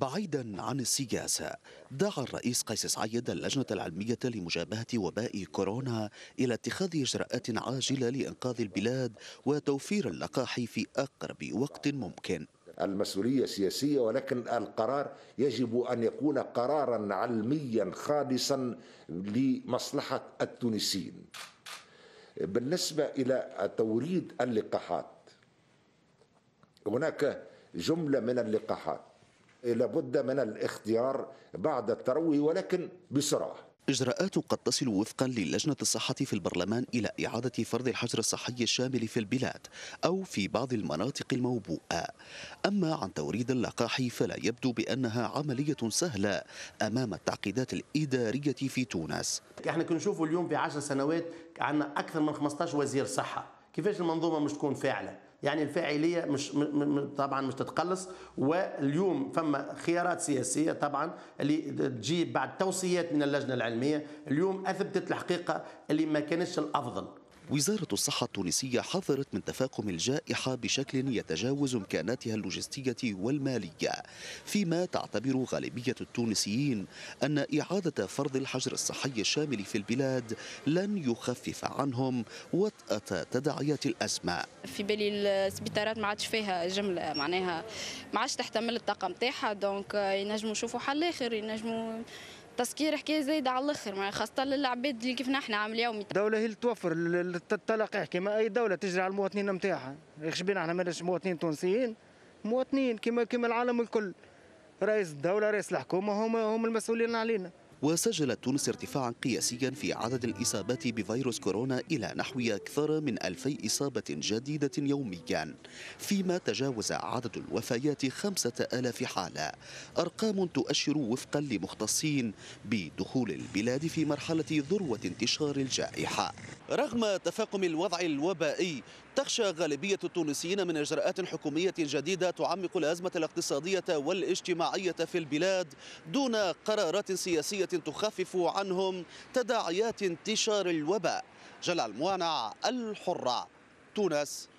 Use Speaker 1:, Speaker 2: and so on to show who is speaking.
Speaker 1: بعيدا عن السياسة دعا الرئيس قيس سعيد اللجنة العلمية لمجابهة وباء كورونا إلى اتخاذ إجراءات عاجلة لإنقاذ البلاد
Speaker 2: وتوفير اللقاح في أقرب وقت ممكن المسؤولية سياسية ولكن القرار يجب أن يكون قرارا علميا خالصا لمصلحة التونسيين بالنسبة إلى توريد اللقاحات هناك جملة من اللقاحات لابد من الاختيار بعد التروي ولكن بسرعه
Speaker 1: إجراءات قد تصل وفقا للجنة الصحة في البرلمان إلى إعادة فرض الحجر الصحي الشامل في البلاد أو في بعض المناطق الموبوءة أما عن توريد اللقاح فلا يبدو بأنها عملية سهلة أمام التعقيدات الإدارية في تونس
Speaker 3: احنا كنشوفوا اليوم في عشر سنوات عندنا أكثر من 15 وزير صحة كيفاش المنظومة مش تكون فاعلة يعني الفاعليه مش طبعا مش تتقلص واليوم فما خيارات سياسيه طبعا اللي تجيب بعد توصيات من اللجنه العلميه اليوم اثبتت الحقيقه اللي ما كانش الافضل وزارة الصحة التونسية
Speaker 1: حذرت من تفاقم الجائحة بشكل يتجاوز إمكاناتها اللوجستية والمالية فيما تعتبر غالبية التونسيين أن إعادة فرض الحجر الصحي الشامل في البلاد لن يخفف عنهم وطأة تداعيات الأزمة
Speaker 4: في بالي السبيطارات ما عادش فيها جملة معناها ما عادش تحتمل الطاقم تاعها دونك ينجموا يشوفوا حل آخر ينجموا التسكير حكايه زايده على الاخر خاصه للعباد اللي كيفنا احنا عامل اليوم
Speaker 5: الدوله هي اللي توفر التلقيح كما اي دوله تجري على المواطنين نتاعها ايش بينا احنا ماناش مواطنين تونسيين مواطنين كما كما العالم الكل رئيس الدوله رئيس الحكومه هم هم المسؤولين علينا وسجلت تونس ارتفاعا
Speaker 1: قياسيا في عدد الإصابات بفيروس كورونا إلى نحو أكثر من ألفي إصابة جديدة يوميا فيما تجاوز عدد الوفيات خمسة ألاف حالة أرقام تؤشر وفقا لمختصين بدخول البلاد في مرحلة ذروة انتشار الجائحة رغم تفاقم الوضع الوبائي تخشى غالبية التونسيين من إجراءات حكومية جديدة تعمق الأزمة الاقتصادية والاجتماعية في البلاد دون قرارات سياسية تخفف عنهم تداعيات انتشار الوباء جلال الموانع الحرة تونس